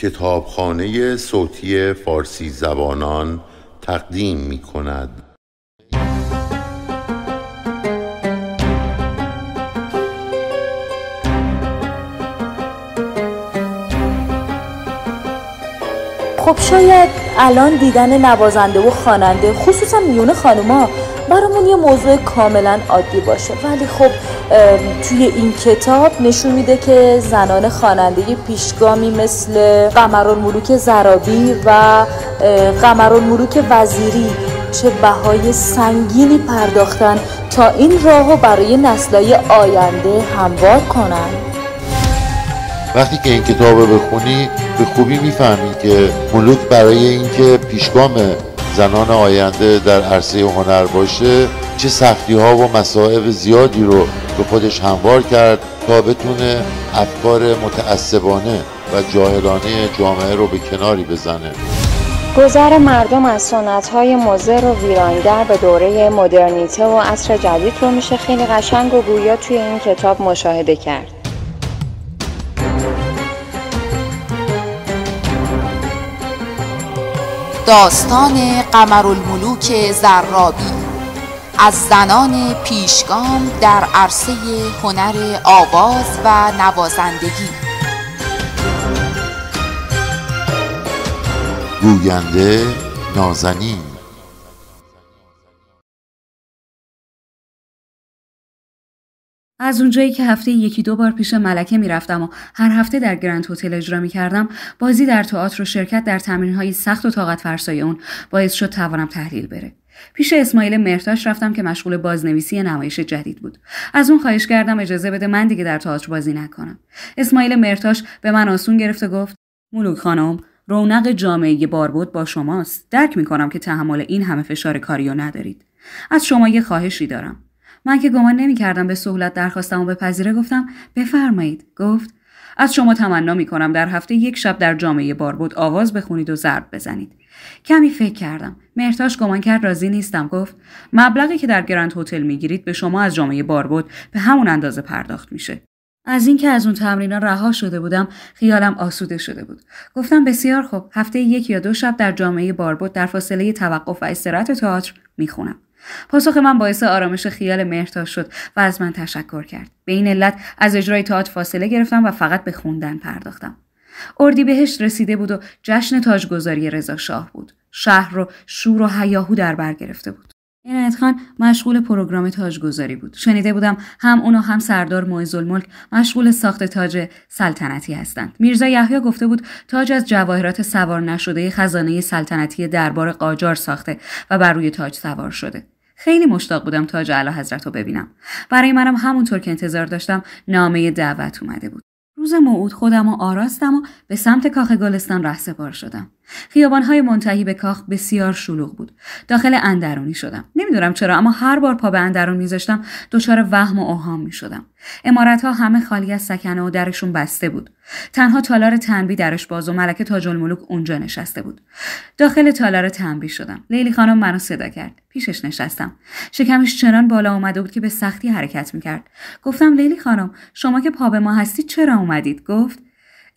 کتابخانه صوتی فارسی زبانان تقدیم می کند. خب شاید الان دیدن نوازنده و خواننده خصوصا میون خانوما برامون یه موضوع کاملا عادی باشه ولی خب توی این کتاب نشون میده که زنان خواننده پیشگامی مثل ملوک زرابی و ملوک وزیری چه بهای سنگینی پرداختن تا این راهو برای نسلای آینده هموار کنن وقتی که این کتاب رو بخونی به خوبی میفهمی که ملوک برای اینکه پیشگامه زنان آینده در عرصه هنر باشه چه سختی ها و مسائب زیادی رو به خودش هموار کرد تا بتونه افکار متعصبانه و جاهلانه جامعه رو به کناری بزنه گذر مردم از سنت های مزر و ویرانگر به دوره مدرنیته و عصر جدید رو میشه خیلی قشنگ و گویا توی این کتاب مشاهده کرد داستان قمرالملوک زرابی از زنان پیشگام در عرصه هنر آواز و نوازندگی گوینده نازنین از اونجایی که هفته یکی دو بار پیش ملکه میرفتم و هر هفته در گرند هتل اجرا کردم بازی در تئاتر و شرکت در های سخت و طاقت فرسای اون باعث شد توانم تحلیل بره پیش اسماعیل مرتاش رفتم که مشغول بازنویسی نمایش جدید بود از اون خواهش کردم اجازه بده من دیگه در تئاتر بازی نکنم اسماعیل مرتاش به من آسون گرفت و گفت ملوک خانم رونق جامعه باربود با شماست درک میکنم که تحمل این همه فشار کاریو ندارید از شما یه خواهشی دارم من که گمان کردم به سهولت درخواستم و به پذیره گفتم بفرمایید گفت از شما تمنا می کنم در هفته یک شب در جامعه باربود آواز بخونید و ضرب بزنید کمی فکر کردم مرتاش گمان کرد راضی نیستم گفت مبلغی که در گرند هتل میگیرید به شما از جامعه باربود به همون اندازه پرداخت میشه از اینکه از اون تمرینا رها شده بودم خیالم آسوده شده بود گفتم بسیار خوب هفته یک یا دو شب در جامعه باربود در فاصله توقف و استراحت تئاتر میخونم پاسخ من باعث آرامش خیال مهرتا شد و از من تشکر کرد به این علت از اجرای تئات فاصله گرفتم و فقط به خوندن پرداختم اردی بهش رسیده بود و جشن تاجگذاری رضا شاه بود شهر رو شور و هیاهو در بر گرفته بود عنایت خان مشغول پروگرام گذاری بود شنیده بودم هم اونا هم سردار ملک مشغول ساخت تاج سلطنتی هستند میرزا یحیی گفته بود تاج از جواهرات سوار نشده خزانه سلطنتی دربار قاجار ساخته و بر روی تاج سوار شده خیلی مشتاق بودم تاج اعلی حضرت رو ببینم برای منم همونطور که انتظار داشتم نامه دعوت اومده بود روز موعود خودم و آراستم و به سمت کاخ گلستان رهسپار شدم خیابانهای منتهی به کاخ بسیار شلوغ بود داخل اندرونی شدم نمیدونم چرا اما هر بار پا به اندرون میذاشتم دچار وهم و اوهام میشدم عمارتها همه خالی از سکنه و درشون بسته بود تنها تالار تنبی درش باز و ملکه تاج الملوک اونجا نشسته بود داخل تالار تنبی شدم لیلی خانم منو صدا کرد پیشش نشستم شکمش چنان بالا اومده بود که به سختی حرکت میکرد گفتم لیلی خانم شما که پا به ما هستید چرا اومدید گفت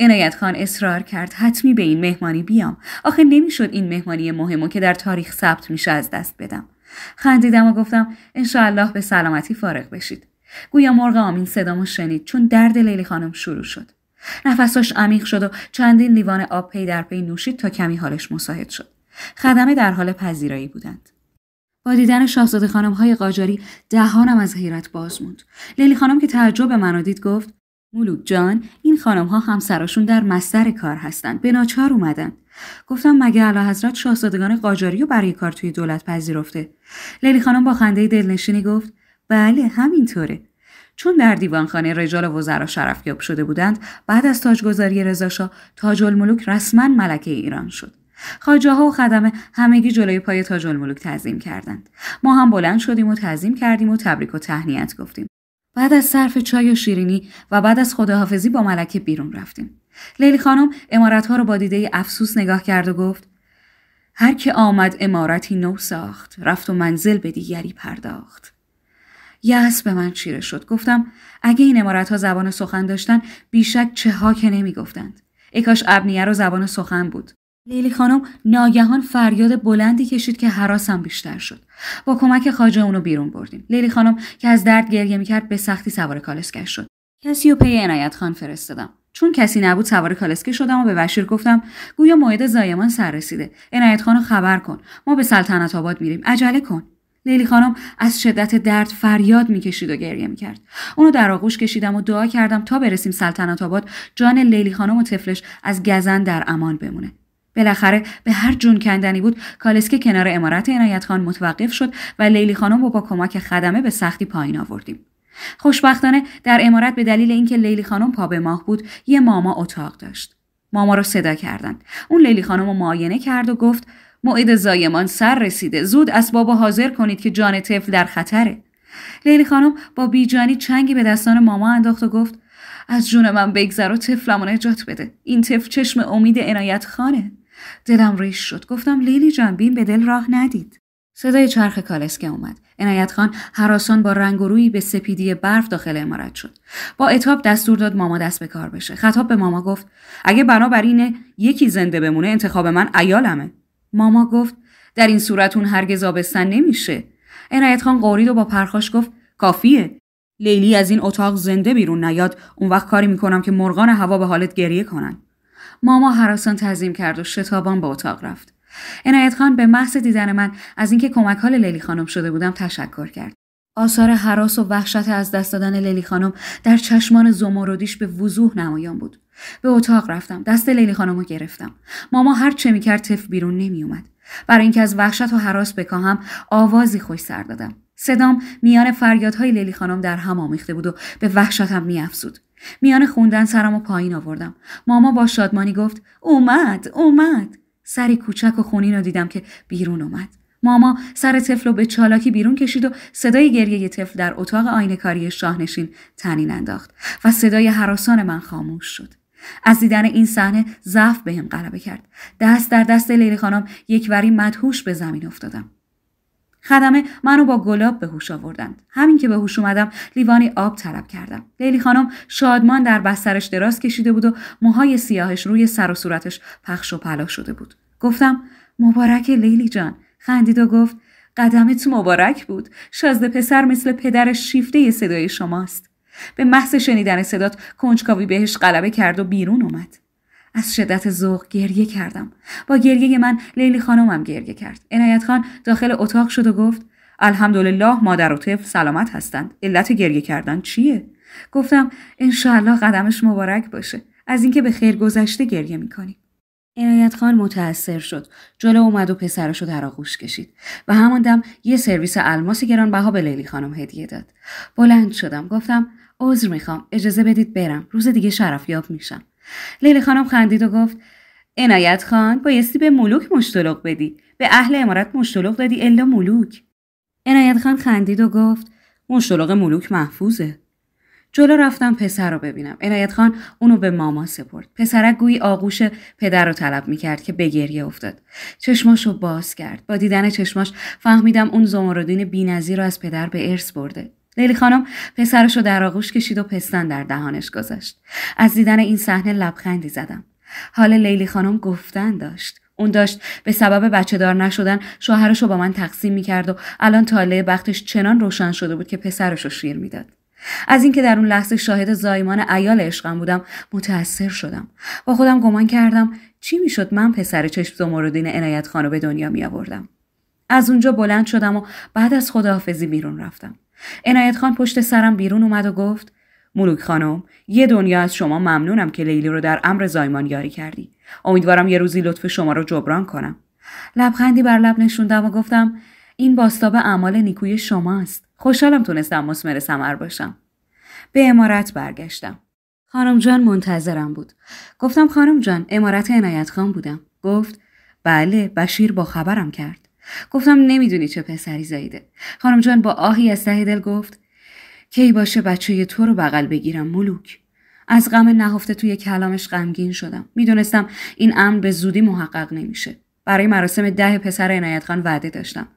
عنایت خان اصرار کرد حتمی به این مهمانی بیام آخه نمیشد این مهمانی مهمو که در تاریخ ثبت میشه از دست بدم خندیدم و گفتم انشاالله به سلامتی فارغ بشید گویا مرغ آمین صدامو شنید چون درد لیلی خانم شروع شد نفساش عمیق شد و چندین لیوان آب پی در پی نوشید تا کمی حالش مساعد شد خدمه در حال پذیرایی بودند با دیدن شاهزاده خانم های قاجاری دهانم از حیرت باز موند لیلی خانم که تعجب منو دید گفت مولود جان این خانم ها همسراشون در مستر کار هستند به ناچار اومدن گفتم مگه اعلی حضرت شاهزادگان قاجاری رو برای کار توی دولت پذیرفته لیلی خانم با خنده دلنشینی گفت بله همینطوره چون در دیوانخانه رجال وزرا یاب شده بودند بعد از تاجگذاری رضاشاه تاج الملوک رسما ملکه ایران شد خاجاها و خدمه همگی جلوی پای تاج الملوک تعظیم کردند ما هم بلند شدیم و تعظیم کردیم و تبریک و تهنیت گفتیم بعد از صرف چای و شیرینی و بعد از خداحافظی با ملکه بیرون رفتیم. لیلی خانم امارتها رو با دیده افسوس نگاه کرد و گفت هر که آمد امارتی نو ساخت رفت و منزل به دیگری پرداخت. یأس به من چیره شد گفتم اگه این ها زبان سخن داشتن بیشک چه ها که نمی ای کاش ابنیه رو زبان سخن بود لیلی خانم ناگهان فریاد بلندی کشید که حراسم بیشتر شد با کمک خاجه اونو بیرون بردیم لیلی خانم که از درد گریه میکرد به سختی سوار کالسکش شد کسی و پی عنایت خان فرستادم چون کسی نبود سوار کالسکه شدم و به بشیر گفتم گویا موعد زایمان سر رسیده عنایت خانو خبر کن ما به سلطنت آباد میریم عجله کن لیلی خانم از شدت درد فریاد میکشید و گریه میکرد اونو در آغوش کشیدم و دعا کردم تا برسیم سلطنت آباد جان لیلی خانم و طفلش از گزن در امان بمونه بالاخره به هر جون کندنی بود کالسکه کنار امارت عنایت خان متوقف شد و لیلی خانم رو با کمک خدمه به سختی پایین آوردیم خوشبختانه در امارت به دلیل اینکه لیلی خانم پا به ماه بود یه ماما اتاق داشت ماما رو صدا کردند اون لیلی خانم رو معاینه کرد و گفت موعد زایمان سر رسیده زود اسباب حاضر کنید که جان طفل در خطره لیلی خانم با بیجانی چنگی به دستان ماما انداخت و گفت از جون من بگذر و طفلمون نجات بده این طفل چشم امید عنایت خانه دلم ریش شد گفتم لیلی جانبین به دل راه ندید صدای چرخ کالسکه اومد عنایت خان حراسان با رنگ و رویی به سپیدی برف داخل امارت شد با اتاب دستور داد ماما دست به کار بشه خطاب به ماما گفت اگه بنابر یکی زنده بمونه انتخاب من ایالمه ماما گفت در این صورتون هرگز آبستن نمیشه عنایت خان قورید و با پرخاش گفت کافیه لیلی از این اتاق زنده بیرون نیاد اون وقت کاری میکنم که مرغان هوا به حالت گریه کنن ماما حراسان تعظیم کرد و شتابان به اتاق رفت عنایت خان به محض دیدن من از اینکه کمک حال لیلی خانم شده بودم تشکر کرد آثار حراس و وحشت از دست دادن لیلی خانم در چشمان زمردیش به وضوح نمایان بود به اتاق رفتم دست لیلی خانم رو گرفتم ماما هر چه میکرد تف بیرون نمیومد برای اینکه از وحشت و حراس بکاهم آوازی خوش سر دادم صدام میان فریادهای لیلی خانم در هم آمیخته بود و به وحشتم میافزود میان خوندن سرم و پایین آوردم ماما با شادمانی گفت اومد اومد سری کوچک و خونین رو دیدم که بیرون اومد ماما سر طفل رو به چالاکی بیرون کشید و صدای گریه طفل در اتاق آینه کاری شاهنشین تنین انداخت و صدای حراسان من خاموش شد از دیدن این صحنه ضعف بهم غلبه کرد دست در دست لیلی خانم یکوری مدهوش به زمین افتادم خدمه منو با گلاب به هوش آوردند همین که به هوش اومدم لیوانی آب طلب کردم لیلی خانم شادمان در بسترش دراز کشیده بود و موهای سیاهش روی سر و صورتش پخش و پلا شده بود گفتم مبارک لیلی جان خندید و گفت قدمت مبارک بود شازده پسر مثل پدر شیفته صدای شماست به محض شنیدن صدات کنجکاوی بهش غلبه کرد و بیرون اومد از شدت ذوق گریه کردم با گریه من لیلی خانمم گریه کرد عنایت خان داخل اتاق شد و گفت الحمدلله مادر و طفل سلامت هستند علت گریه کردن چیه گفتم انشاالله قدمش مبارک باشه از اینکه به خیر گذشته گریه میکنیم عنایت خان متأثر شد جلو اومد و پسرش رو در آغوش کشید و همان دم یه سرویس الماس گرانبها به لیلی خانم هدیه داد بلند شدم گفتم عذر میخوام اجازه بدید برم روز دیگه شرفیاب میشم لیلی خانم خندید و گفت عنایت خان بایستی به ملوک مشتلق بدی به اهل امارت مشتلق دادی الا ملوک عنایت خان خندید و گفت مشتلق ملوک محفوظه جلو رفتم پسر رو ببینم عنایت خان اونو به ماما سپرد پسرک گویی آغوش پدر رو طلب میکرد که به گریه افتاد چشماش رو باز کرد با دیدن چشماش فهمیدم اون زمردین بینظیر رو از پدر به ارث برده لیلی خانم پسرش رو در آغوش کشید و پستن در دهانش گذاشت از دیدن این صحنه لبخندی زدم حال لیلی خانم گفتن داشت اون داشت به سبب بچه دار نشدن شوهرش رو با من تقسیم میکرد و الان تاله بختش چنان روشن شده بود که پسرش رو شیر میداد از اینکه در اون لحظه شاهد زایمان ایال عشقم بودم متأثر شدم با خودم گمان کردم چی میشد من پسر چشم زمردین عنایت خانو به دنیا می آوردم از اونجا بلند شدم و بعد از خداحافظی بیرون رفتم عنایت خان پشت سرم بیرون اومد و گفت ملوک خانم یه دنیا از شما ممنونم که لیلی رو در امر زایمان یاری کردی امیدوارم یه روزی لطف شما رو جبران کنم لبخندی بر لب نشوندم و گفتم این باستاب اعمال نیکوی شماست خوشحالم تونستم مسمر سمر باشم به امارت برگشتم خانم جان منتظرم بود گفتم خانم جان امارت عنایت خان بودم گفت بله بشیر با خبرم کرد گفتم نمیدونی چه پسری زایده خانم جان با آهی از ته دل گفت کی باشه بچه تو رو بغل بگیرم ملوک از غم نهفته توی کلامش غمگین شدم میدونستم این امر به زودی محقق نمیشه برای مراسم ده پسر عنایت خان وعده داشتم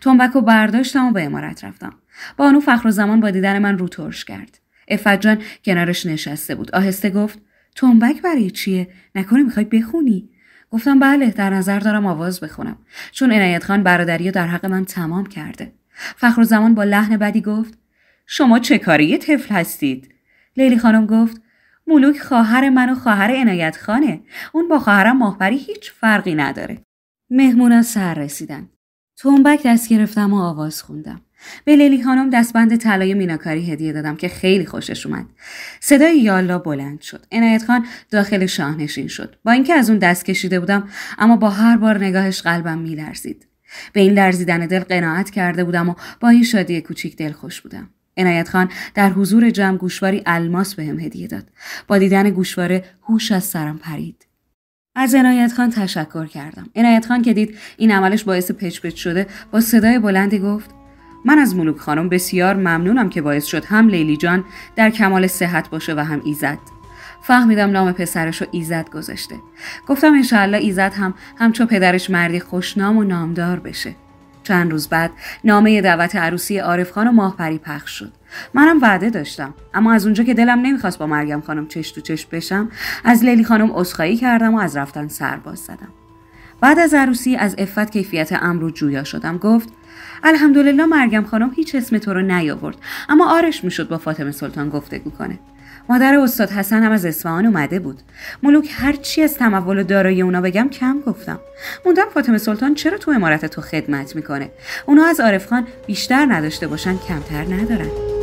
تنبک و برداشتم و به امارت رفتم بانو فخر و زمان با دیدن من رو ترش کرد افت جان کنارش نشسته بود آهسته گفت تنبک برای چیه نکنه میخوای بخونی گفتم بله در نظر دارم آواز بخونم چون عنایت خان برادری در حق من تمام کرده فخر زمان با لحن بدی گفت شما چه کاری طفل هستید لیلی خانم گفت مولوک خواهر من و خواهر عنایت خانه اون با خواهرم ماهپری هیچ فرقی نداره مهمونا سر رسیدن تنبک دست گرفتم و آواز خوندم به لیلی خانم دستبند طلای میناکاری هدیه دادم که خیلی خوشش اومد صدای یالا بلند شد عنایت خان داخل شاهنشین شد با اینکه از اون دست کشیده بودم اما با هر بار نگاهش قلبم میلرزید به این لرزیدن دل قناعت کرده بودم و با این شادی کوچیک خوش بودم عنایت خان در حضور جمع گوشواری الماس بهم هدیه داد با دیدن گوشواره هوش از سرم پرید از عنایت خان تشکر کردم عنایت خان که دید این عملش باعث پچپچ شده با صدای بلندی گفت من از ملوک خانم بسیار ممنونم که باعث شد هم لیلی جان در کمال صحت باشه و هم ایزد فهمیدم نام پسرش رو ایزد گذاشته گفتم انشاءالله ایزد هم همچون پدرش مردی خوشنام و نامدار بشه چند روز بعد نامه دعوت عروسی عارف خان و ماهپری پخش شد منم وعده داشتم اما از اونجا که دلم نمیخواست با مریم خانم چش تو چش بشم از لیلی خانم عذرخواهی کردم و از رفتن سر زدم بعد از عروسی از افت کیفیت امرو جویا شدم گفت الحمدلله مرگم خانم هیچ اسم تو رو نیاورد اما آرش میشد با فاطمه سلطان گفتگو کنه مادر استاد حسن هم از اصفهان اومده بود ملوک هر چی از تمول و دارایی اونا بگم کم گفتم موندم فاطمه سلطان چرا تو امارت تو خدمت میکنه اونا از عارف خان بیشتر نداشته باشن کمتر ندارن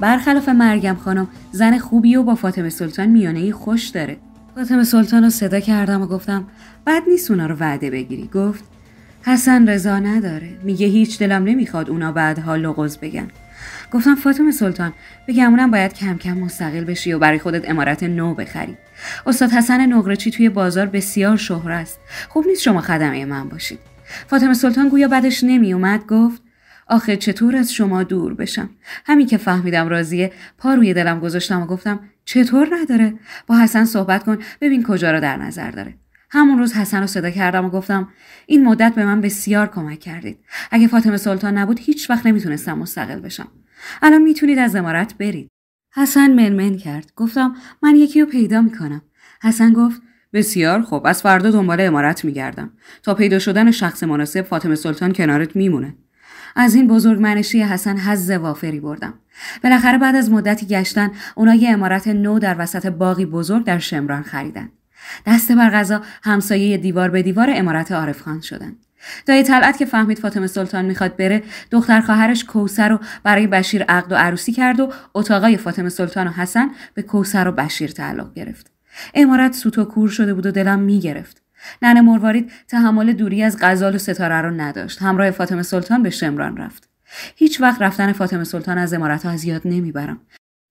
برخلاف مرگم خانم زن خوبی و با فاطمه سلطان میانه ای خوش داره فاطمه سلطان رو صدا کردم و گفتم بد نیست اونا رو وعده بگیری گفت حسن رضا نداره میگه هیچ دلم نمیخواد اونا بعدها لغز بگن گفتم فاطمه سلطان اونم باید کم کم مستقل بشی و برای خودت امارت نو بخری استاد حسن نقرچی توی بازار بسیار شهره است خوب نیست شما خدمه من باشید فاطمه سلطان گویا بدش نمیومد گفت آخه چطور از شما دور بشم همین که فهمیدم راضیه پا روی دلم گذاشتم و گفتم چطور نداره با حسن صحبت کن ببین کجا را در نظر داره همون روز حسن رو صدا کردم و گفتم این مدت به من بسیار کمک کردید اگه فاطمه سلطان نبود هیچ وقت نمیتونستم مستقل بشم الان میتونید از امارت برید حسن منمن کرد گفتم من یکی رو پیدا میکنم حسن گفت بسیار خوب از فردا دنبال امارت میگردم تا پیدا شدن شخص مناسب فاطمه سلطان کنارت میمونه از این بزرگمنشی حسن حز وافری بردم بالاخره بعد از مدتی گشتن اونا یه امارت نو در وسط باقی بزرگ در شمران خریدن دست بر غذا همسایه دیوار به دیوار امارت عارف خان شدند دایی طلعت که فهمید فاطمه سلطان میخواد بره دختر خواهرش کوسر رو برای بشیر عقد و عروسی کرد و اتاقای فاطمه سلطان و حسن به کوسر و بشیر تعلق گرفت امارت سوت و کور شده بود و دلم میگرفت نن مروارید تحمل دوری از غزال و ستاره را نداشت همراه فاطمه سلطان به شمران رفت هیچ وقت رفتن فاطمه سلطان از امارت از یاد نمیبرم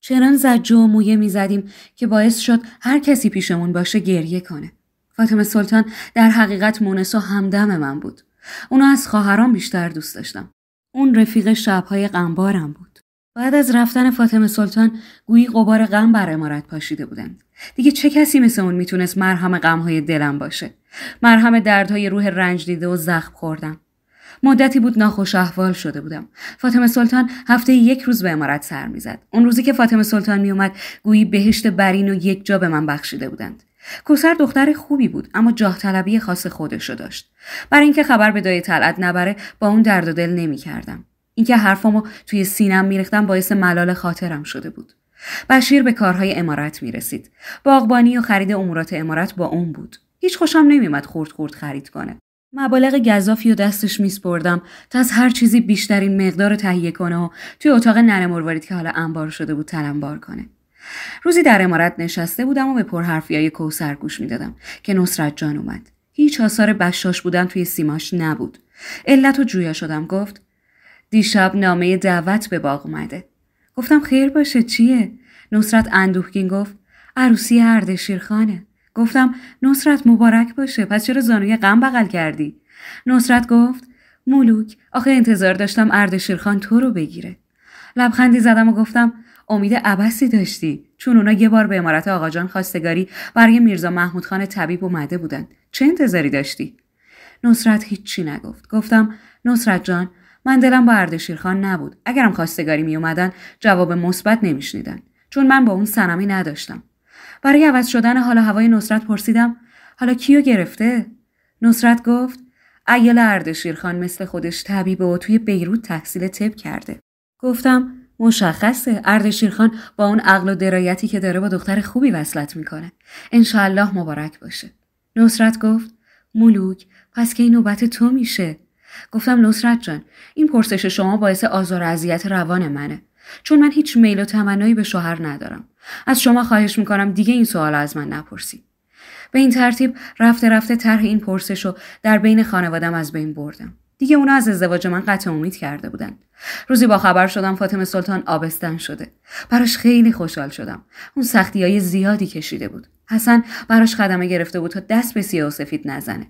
چنان زجه و مویه میزدیم که باعث شد هر کسی پیشمون باشه گریه کنه فاطمه سلطان در حقیقت مونس و همدم من بود اونو از خواهرام بیشتر دوست داشتم اون رفیق شبهای غمبارم بود بعد از رفتن فاطمه سلطان گویی قبار غم بر امارت پاشیده بودند دیگه چه کسی مثل اون میتونست مرهم غمهای دلم باشه مرهم دردهای روح رنج دیده و زخم خوردم مدتی بود ناخوش احوال شده بودم فاطمه سلطان هفته یک روز به امارت سر میزد اون روزی که فاطمه سلطان میومد گویی بهشت برین و یک جا به من بخشیده بودند کوسر دختر خوبی بود اما جاه طلبی خاص خودشو داشت برای اینکه خبر به دای طلعت نبره با اون درد و دل نمیکردم اینکه حرفامو توی سینم میریختم باعث ملال خاطرم شده بود بشیر به کارهای امارت میرسید باغبانی و خرید امورات امارت با اون بود هیچ خوشم نمیومد خورد خورد خرید کنه مبالغ گذافی و دستش میسپردم تا از هر چیزی بیشترین مقدار تهیه کنه و توی اتاق ننموروارید که حالا انبار شده بود تلمبار کنه روزی در امارت نشسته بودم و به پرحرفیای کوسر گوش میدادم که نصرت جان اومد هیچ آثار بشاش بودن توی سیماش نبود علت و جویا شدم گفت دیشب نامه دعوت به باغ اومده گفتم خیر باشه چیه نصرت اندوهگین گفت عروسی اردشیرخانه گفتم نصرت مبارک باشه پس چرا زانوی غم بغل کردی نصرت گفت مولوک آخه انتظار داشتم اردشیرخان تو رو بگیره لبخندی زدم و گفتم امید عبسی داشتی چون اونا یه بار به امارت آقاجان خواستگاری برای میرزا محمود خان طبیب اومده بودن چه انتظاری داشتی نصرت هیچی نگفت گفتم نصرت جان من دلم با خان نبود اگرم خواستگاری می اومدن جواب مثبت نمیشنیدن چون من با اون سنمی نداشتم برای عوض شدن حال هوای نصرت پرسیدم حالا کیو گرفته نصرت گفت ایل اردشیرخان مثل خودش طبیبه و توی بیروت تحصیل طب کرده گفتم مشخصه اردشیرخان با اون عقل و درایتی که داره با دختر خوبی وصلت میکنه انشالله مبارک باشه نصرت گفت مولوک پس که این نوبت تو میشه گفتم نصرت جان این پرسش شما باعث آزار و اذیت روان منه چون من هیچ میل و تمنایی به شوهر ندارم از شما خواهش میکنم دیگه این سوال از من نپرسید. به این ترتیب رفته رفته طرح این پرسش رو در بین خانوادم از بین بردم. دیگه اونا از ازدواج من قطع امید کرده بودن. روزی با خبر شدم فاطمه سلطان آبستن شده. براش خیلی خوشحال شدم. اون سختی های زیادی کشیده بود. حسن براش خدمه گرفته بود تا دست به سیاه و سفید نزنه.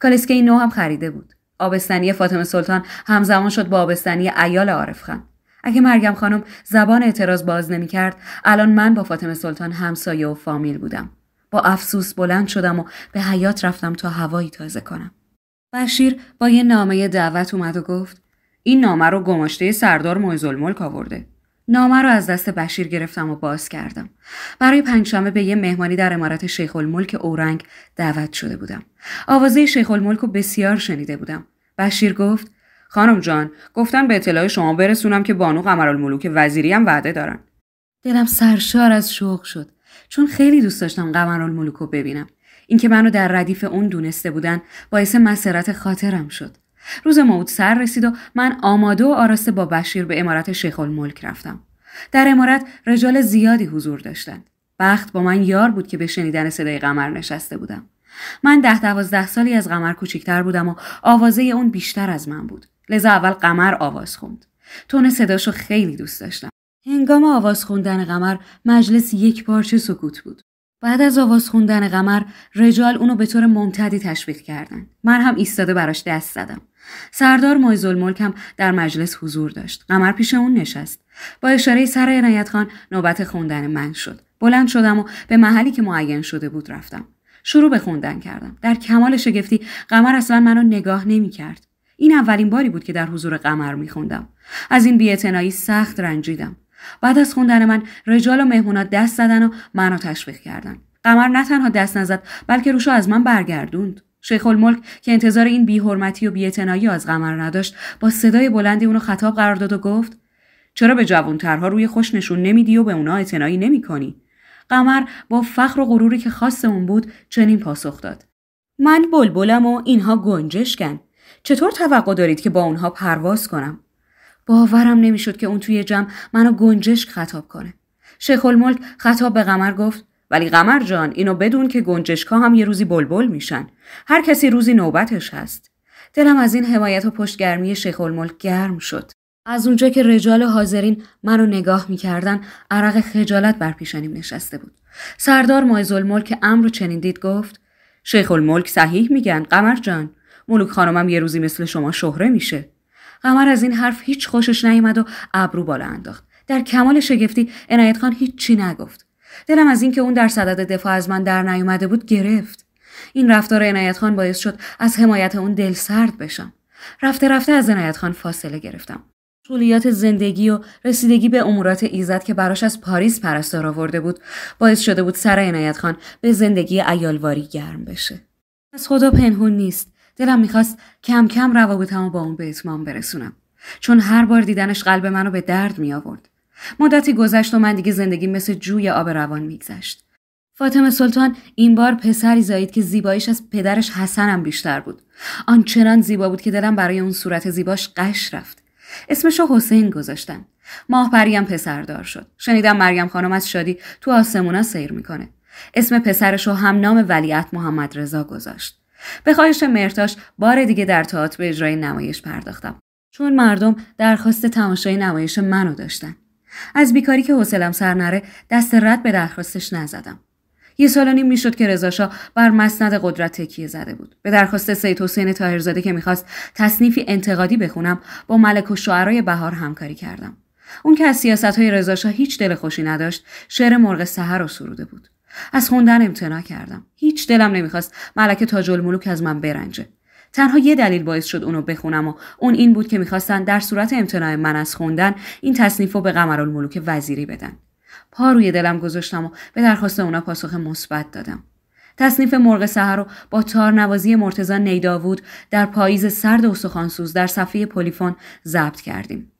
کالسکه نو هم خریده بود. آبستنی فاطمه سلطان همزمان شد با آبستنی ایال عارف خان. اگه مریم خانم زبان اعتراض باز نمی کرد الان من با فاطمه سلطان همسایه و فامیل بودم. با افسوس بلند شدم و به حیات رفتم تا هوایی تازه کنم. بشیر با یه نامه دعوت اومد و گفت این نامه رو گماشته سردار معزالملک آورده. نامه رو از دست بشیر گرفتم و باز کردم. برای پنجشنبه به یه مهمانی در امارت شیخ الملک اورنگ دعوت شده بودم. آوازه شیخ الملک رو بسیار شنیده بودم. بشیر گفت خانم جان گفتن به اطلاع شما برسونم که بانو قمرالملوک وزیری هم وعده دارن دلم سرشار از شوق شد چون خیلی دوست داشتم قمرالملوک رو ببینم اینکه منو در ردیف اون دونسته بودن باعث مسرت خاطرم شد روز موعود سر رسید و من آماده و آراسته با بشیر به امارت شیخ الملک رفتم در امارت رجال زیادی حضور داشتند بخت با من یار بود که به شنیدن صدای قمر نشسته بودم من ده دوازده سالی از قمر کوچکتر بودم و آوازه اون بیشتر از من بود لذا اول قمر آواز خوند تون صداشو خیلی دوست داشتم هنگام آواز خوندن قمر مجلس یک پارچه سکوت بود بعد از آواز خوندن قمر رجال اونو به طور ممتدی تشویق کردن. من هم ایستاده براش دست زدم سردار ملک هم در مجلس حضور داشت قمر پیش اون نشست با اشاره سر عنایت خان نوبت خوندن من شد بلند شدم و به محلی که معین شده بود رفتم شروع به خوندن کردم در کمال شگفتی قمر اصلا منو نگاه نمی کرد. این اولین باری بود که در حضور قمر میخوندم از این بیاعتنایی سخت رنجیدم بعد از خوندن من رجال و مهمونا دست زدن و منو تشویق کردند قمر نه تنها دست نزد بلکه روشا از من برگردوند شیخ الملک که انتظار این بیحرمتی و بیاعتنایی از قمر نداشت با صدای بلندی اونو خطاب قرار داد و گفت چرا به جوانترها روی خوش نشون نمیدی و به اونا اعتنایی نمیکنی قمر با فخر و غروری که خاص اون بود چنین پاسخ داد من بلبلم و اینها گنجشکن چطور توقع دارید که با اونها پرواز کنم باورم نمیشد که اون توی جمع منو گنجشک خطاب کنه شیخ الملک خطاب به قمر گفت ولی قمر جان اینو بدون که ها هم یه روزی بلبل میشن هر کسی روزی نوبتش هست دلم از این حمایت و پشتگرمی شیخ الملک گرم شد از اونجا که رجال حاضرین منو نگاه میکردن عرق خجالت بر پیشانیم نشسته بود سردار مایز الملک امرو چنین دید گفت شیخ الملک صحیح میگن قمر جان ملوک خانمم یه روزی مثل شما شهره میشه قمر از این حرف هیچ خوشش نیامد و ابرو بالا انداخت در کمال شگفتی عنایت خان هیچی نگفت دلم از اینکه اون در صدد دفاع از من در نیومده بود گرفت این رفتار عنایت خان باعث شد از حمایت اون دل سرد بشم رفته رفته از عنایت خان فاصله گرفتم مشغولیات زندگی و رسیدگی به امورات ایزد که براش از پاریس پرستار آورده بود باعث شده بود سر عنایت خان به زندگی ایالواری گرم بشه از خدا پنهون نیست دلم میخواست کم کم روابطم با اون به اتمام برسونم چون هر بار دیدنش قلب منو به درد می آورد مدتی گذشت و من دیگه زندگی مثل جوی آب روان میگذشت فاطمه سلطان این بار پسری زایید که زیباییش از پدرش حسنم بیشتر بود آنچنان زیبا بود که دلم برای اون صورت زیباش قش رفت اسمشو حسین ماه پریم پسر دار شد شنیدم مریم خانم از شادی تو آسمونا سیر میکنه اسم پسرش هم نام ولیعت محمد رضا گذاشت به خواهش مرتاش بار دیگه در تئاتر به اجرای نمایش پرداختم چون مردم درخواست تماشای نمایش منو داشتن از بیکاری که حوصلم سر نره دست رد به درخواستش نزدم یه سال و نیم میشد که رضاشا بر مسند قدرت تکیه زده بود به درخواست سید حسین تاهرزاده که میخواست تصنیفی انتقادی بخونم با ملک و شعرای بهار همکاری کردم اون که از سیاست های هیچ دل خوشی نداشت شعر مرغ سحر رو سروده بود از خوندن امتناع کردم هیچ دلم نمیخواست ملک تاج الملوک از من برنجه تنها یه دلیل باعث شد اونو بخونم و اون این بود که میخواستن در صورت امتناع من از خوندن این تصنیف رو به قمرالملوک وزیری بدن پا روی دلم گذاشتم و به درخواست اونا پاسخ مثبت دادم تصنیف مرغ سحر رو با تارنوازی مرتزا نیداوود در پاییز سرد و سخانسوز در صفحه پلیفون ضبط کردیم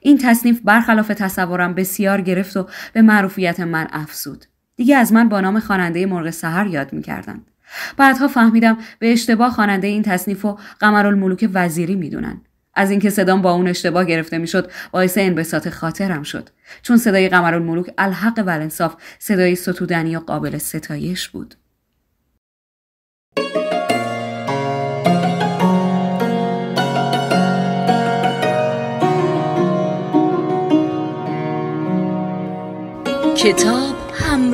این تصنیف برخلاف تصورم بسیار گرفت و به معروفیت من افزود دیگه از من با نام خواننده مرغ سحر یاد میکردند بعدها فهمیدم به اشتباه خواننده این تصنیف و قمرالملوک وزیری میدونن از اینکه صدام با اون اشتباه گرفته میشد باعث انبساط خاطرم شد چون صدای قمرالملوک الحق و الانصاف صدای ستودنی و قابل ستایش بود کتاب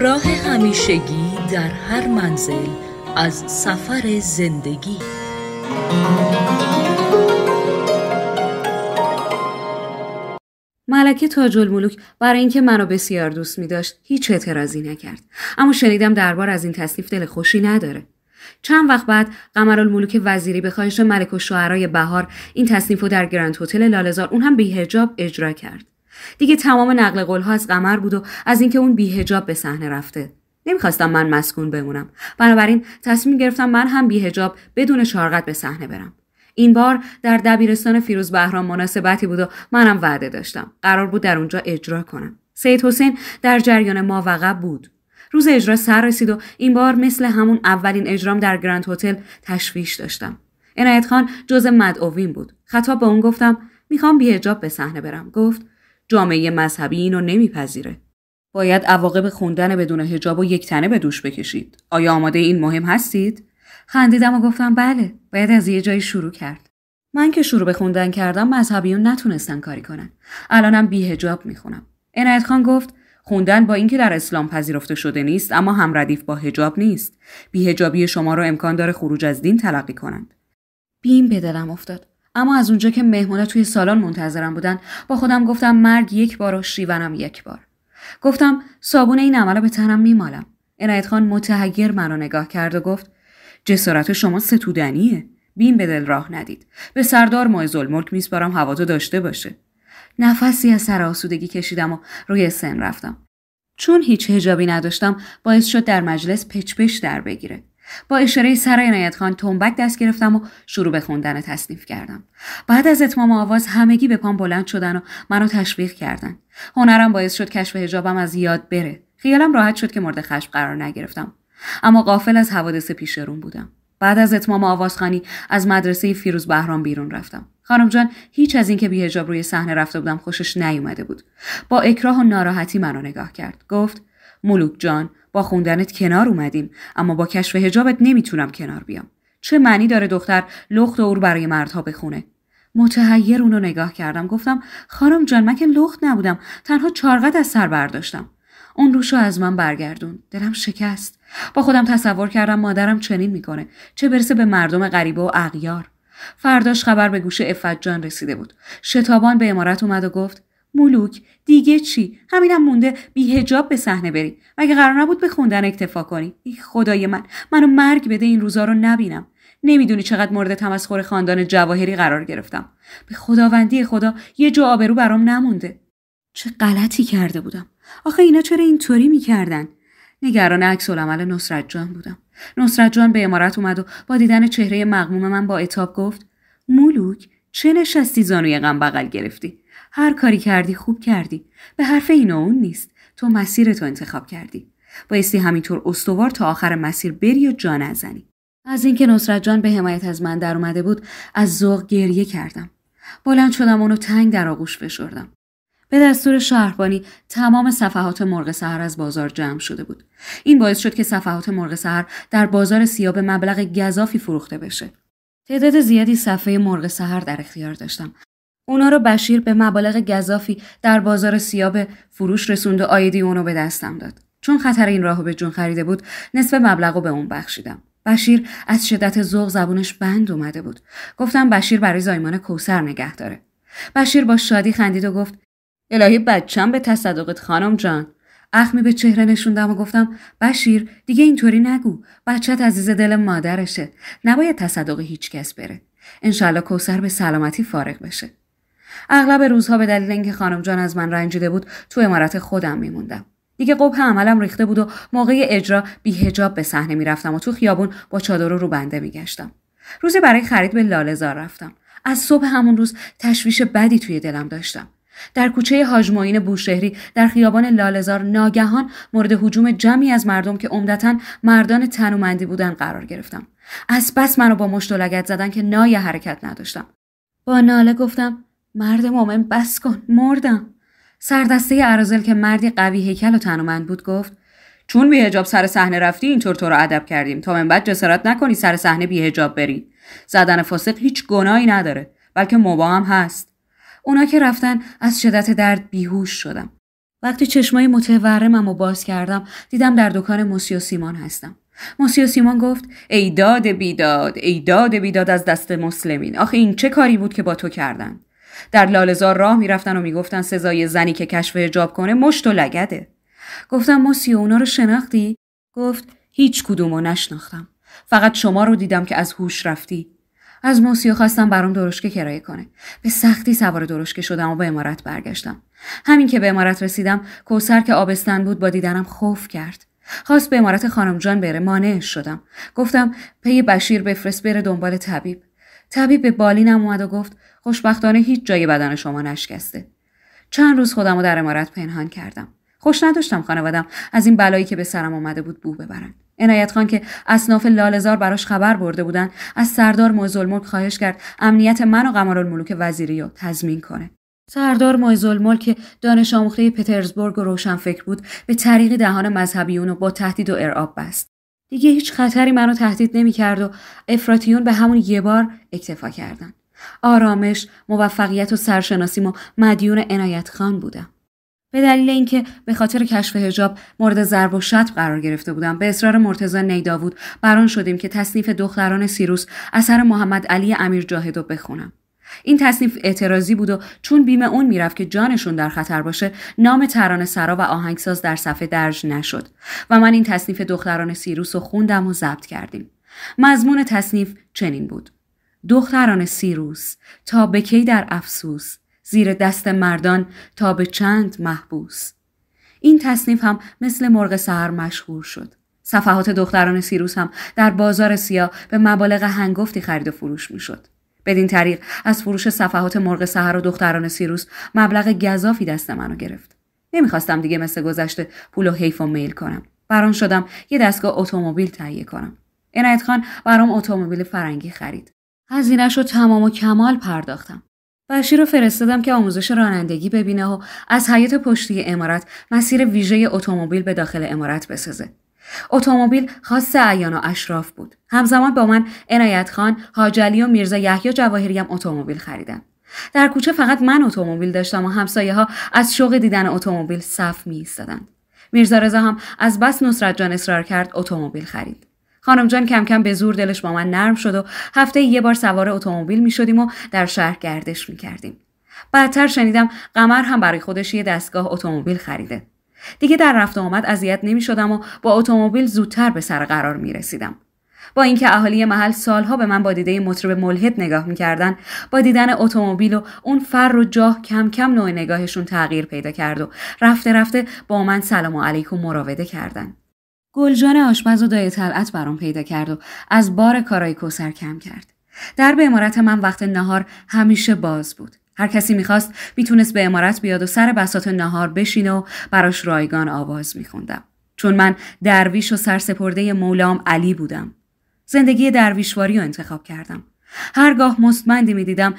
همراه همیشگی در هر منزل از سفر زندگی ملکه تاج الملوک برای اینکه منو بسیار دوست می داشت هیچ اعتراضی نکرد اما شنیدم دربار از این تصنیف دل خوشی نداره چند وقت بعد قمرالملوک وزیری به خواهش ملک و شعرای بهار این تصنیف رو در گرند هتل لالزار اون هم به حجاب اجرا کرد دیگه تمام نقل قولها از قمر بود و از اینکه اون بیهجاب به صحنه رفته نمیخواستم من مسکون بمونم بنابراین تصمیم گرفتم من هم بیهجاب بدون شارقت به صحنه برم این بار در دبیرستان فیروز بهرام مناسبتی بود و منم وعده داشتم قرار بود در اونجا اجرا کنم سید حسین در جریان ما بود روز اجرا سر رسید و این بار مثل همون اولین اجرام در گرند هتل تشویش داشتم عنایت خان جز مدعوین بود خطاب به اون گفتم میخوام بیهجاب به صحنه برم گفت جامعه مذهبی اینو نمیپذیره. باید عواقب خوندن بدون هجاب و یک تنه به دوش بکشید. آیا آماده این مهم هستید؟ خندیدم و گفتم بله، باید از یه جایی شروع کرد. من که شروع به خوندن کردم مذهبیون نتونستن کاری کنن. الانم بی حجاب میخونم. عنایت خان گفت خوندن با اینکه در اسلام پذیرفته شده نیست اما هم ردیف با هجاب نیست بیهجابی شما رو امکان داره خروج از دین تلقی کنند بیم به دلم افتاد اما از اونجا که مهمونا توی سالن منتظرم بودن با خودم گفتم مرگ یک بار و شیونم یک بار گفتم صابون این رو به تنم میمالم عنایت خان متحیر مرا نگاه کرد و گفت جسارت شما ستودنیه بین به دل راه ندید به سردار مایزول الملک میسپارم هواتو داشته باشه نفسی از سر آسودگی کشیدم و روی سن رفتم چون هیچ هجابی نداشتم باعث شد در مجلس پچپش در بگیره با اشاره سر عنایت خان تنبک دست گرفتم و شروع به خوندن تصنیف کردم بعد از اتمام آواز همگی به پام بلند شدن و منو تشویق کردند هنرم باعث شد کشف هجابم از یاد بره خیالم راحت شد که مورد خشم قرار نگرفتم اما قافل از حوادث پیش رون بودم بعد از اتمام آوازخانی از مدرسه فیروز بهرام بیرون رفتم خانم جان هیچ از اینکه بیهجاب روی صحنه رفته بودم خوشش نیومده بود با اکراه و ناراحتی منو نگاه کرد گفت ملوک جان با خوندنت کنار اومدیم اما با کشف هجابت نمیتونم کنار بیام چه معنی داره دختر لخت اور برای مردها بخونه متحیر اونو نگاه کردم گفتم خانم جان من که لخت نبودم تنها چارقد از سر برداشتم اون روشو از من برگردون دلم شکست با خودم تصور کردم مادرم چنین میکنه چه برسه به مردم غریبه و اغیار فرداش خبر به گوش افت جان رسیده بود شتابان به امارت اومد و گفت ملوک دیگه چی همینم مونده هجاب به صحنه بری مگه قرار نبود به خوندن اکتفا کنی ای خدای من منو مرگ بده این روزا رو نبینم نمیدونی چقدر مورد تمسخر خاندان جواهری قرار گرفتم به خداوندی خدا یه جا آبرو برام نمونده چه غلطی کرده بودم آخه اینا چرا اینطوری میکردن نگران عکس العمل نصرت جان بودم نصرت جان به امارت اومد و با دیدن چهره مغموم من با اتاب گفت مولوک چه نشستی زانوی غم بغل گرفتی هر کاری کردی خوب کردی به حرف این و اون نیست تو مسیر تو انتخاب کردی بایستی همینطور استوار تا آخر مسیر بری و جا نزنی از اینکه نصرت جان به حمایت از من در اومده بود از ذوق گریه کردم بلند شدم اونو تنگ در آغوش فشردم به دستور شهربانی تمام صفحات مرغ سهر از بازار جمع شده بود این باعث شد که صفحات مرغ سهر در بازار سیاه به مبلغ گذافی فروخته بشه تعداد زیادی صفحه مرغ سهر در اختیار داشتم اونا رو بشیر به مبالغ گذافی در بازار سیاب فروش رسوند و آیدی اونو به دستم داد. چون خطر این راهو به جون خریده بود نصف مبلغو به اون بخشیدم. بشیر از شدت ذوق زبونش بند اومده بود. گفتم بشیر برای زایمان کوسر نگه داره. بشیر با شادی خندید و گفت الهی بچم به تصدقت خانم جان. اخمی به چهره نشوندم و گفتم بشیر دیگه اینطوری نگو بچت عزیز دل مادرشه نباید تصدق هیچ کس بره انشالله کوسر به سلامتی فارغ بشه اغلب روزها به دلیل اینکه خانم جان از من رنجیده بود تو امارت خودم میموندم دیگه قبه عملم ریخته بود و موقع اجرا بیهجاب به صحنه میرفتم و تو خیابون با چادر رو بنده میگشتم روزی برای خرید به لالهزار رفتم از صبح همون روز تشویش بدی توی دلم داشتم در کوچه هاجماین بوشهری در خیابان لالزار ناگهان مورد حجوم جمعی از مردم که عمدتا مردان تنومندی بودن قرار گرفتم از بس منو با مشت و لگت زدن که نای حرکت نداشتم با ناله گفتم مرد مومن بس کن مردم سردسته ارازل که مردی قوی هیکل و تنومند بود گفت چون هجاب سر صحنه رفتی اینطور تو رو ادب کردیم تا من بعد جسارت نکنی سر صحنه هجاب بری زدن فاسق هیچ گناهی نداره بلکه مباه هم هست اونا که رفتن از شدت درد بیهوش شدم وقتی چشمای متورمم رو باز کردم دیدم در دکان و سیمان هستم و سیمان گفت ایداد بیداد ایداد بیداد از دست مسلمین آخه این چه کاری بود که با تو کردند در لالزار راه میرفتن و میگفتن سزای زنی که کشف جاب کنه مشت و لگده گفتم موسی اونا رو شناختی گفت هیچ کدومو نشناختم فقط شما رو دیدم که از هوش رفتی از موسیو خواستم برام درشکه کرایه کنه به سختی سوار درشکه شدم و به امارت برگشتم همین که به امارت رسیدم کوسر که آبستن بود با دیدنم خوف کرد خواست به امارت خانم جان بره مانعش شدم گفتم پی بشیر بفرست بره دنبال طبیب طبیب به بالینم اومد و گفت خوشبختانه هیچ جای بدن شما نشکسته چند روز خودم رو در امارت پنهان کردم خوش نداشتم خانوادم از این بلایی که به سرم آمده بود بو ببرن عنایت خان که اصناف لالزار براش خبر برده بودن از سردار معزالملک خواهش کرد امنیت من و قمارالملوک وزیری رو تضمین کنه سردار معزالملک که دانش آموخته پترزبورگ و فکر بود به طریق دهان مذهبیون و با تهدید و ارعاب بست دیگه هیچ خطری منو تهدید نمیکرد و افراتیون به همون یه بار اکتفا کردن. آرامش، موفقیت و سرشناسیم و مدیون عنایت خان بودم. به دلیل اینکه به خاطر کشف هجاب مورد ضرب و شتم قرار گرفته بودم به اصرار مرتضی نیداوود بران شدیم که تصنیف دختران سیروس اثر محمد علی امیر جاهدو بخونم این تصنیف اعتراضی بود و چون بیم اون میرفت که جانشون در خطر باشه نام ترانه سرا و آهنگساز در صفحه درج نشد و من این تصنیف دختران سیروس رو خوندم و ضبط کردیم مضمون تصنیف چنین بود دختران سیروس تا به کی در افسوس زیر دست مردان تا به چند محبوس این تصنیف هم مثل مرغ سهر مشهور شد صفحات دختران سیروس هم در بازار سیاه به مبالغ هنگفتی خرید و فروش میشد بدین طریق از فروش صفحات مرغ سهر و دختران سیروس مبلغ گذافی دست منو گرفت نمیخواستم دیگه مثل گذشته پول و حیف و میل کنم بران شدم یه دستگاه اتومبیل تهیه کنم عنایت خان برام اتومبیل فرنگی خرید هزینهش رو تمام و کمال پرداختم بشیر رو فرستادم که آموزش رانندگی ببینه و از حیات پشتی امارت مسیر ویژه اتومبیل به داخل امارت بسازه اتومبیل خاص عیان و اشراف بود همزمان با من عنایت خان حاجلی و میرزا یحیی جواهری هم اتومبیل خریدم. در کوچه فقط من اتومبیل داشتم و همسایه ها از شوق دیدن اتومبیل صف می ایستادند میرزا رضا هم از بس نصرت جان اصرار کرد اتومبیل خرید خانم جان کم کم به زور دلش با من نرم شد و هفته یه بار سوار اتومبیل می شدیم و در شهر گردش می کردیم. بعدتر شنیدم قمر هم برای خودش یه دستگاه اتومبیل خریده. دیگه در رفت آمد اذیت نمی شدم و با اتومبیل زودتر به سر قرار می رسیدم. با اینکه اهالی محل سالها به من با دیده مطرب ملحد نگاه میکردن با دیدن اتومبیل و اون فر و جاه کم کم نوع نگاهشون تغییر پیدا کرد و رفته رفته با من سلام و علیکم مراوده کردن گلجان آشپز و دای طلعت برام پیدا کرد و از بار کارای کوسر کم کرد در به امارت من وقت نهار همیشه باز بود هر کسی میخواست میتونست به امارت بیاد و سر بسات نهار بشینه و براش رایگان آواز میخوندم چون من درویش و سرسپرده مولام علی بودم زندگی درویشواری رو انتخاب کردم هرگاه مستمندی میدیدم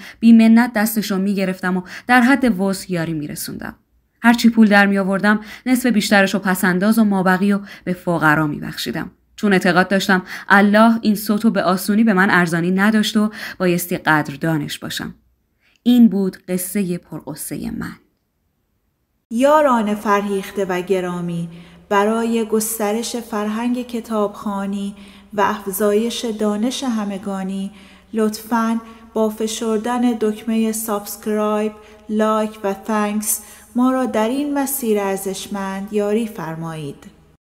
دستش رو میگرفتم و در حد وس یاری میرسوندم هرچی پول در می آوردم نصف بیشترش و پسنداز و مابقی و به فقرا میبخشیدم چون اعتقاد داشتم الله این صوتو به آسونی به من ارزانی نداشت و بایستی قدردانش باشم این بود قصه پرقصه من یاران فرهیخته و گرامی برای گسترش فرهنگ کتابخانی و افزایش دانش همگانی لطفاً با فشردن دکمه سابسکرایب، لایک و تانکس ما را در این مسیر ارزشمند یاری فرمایید.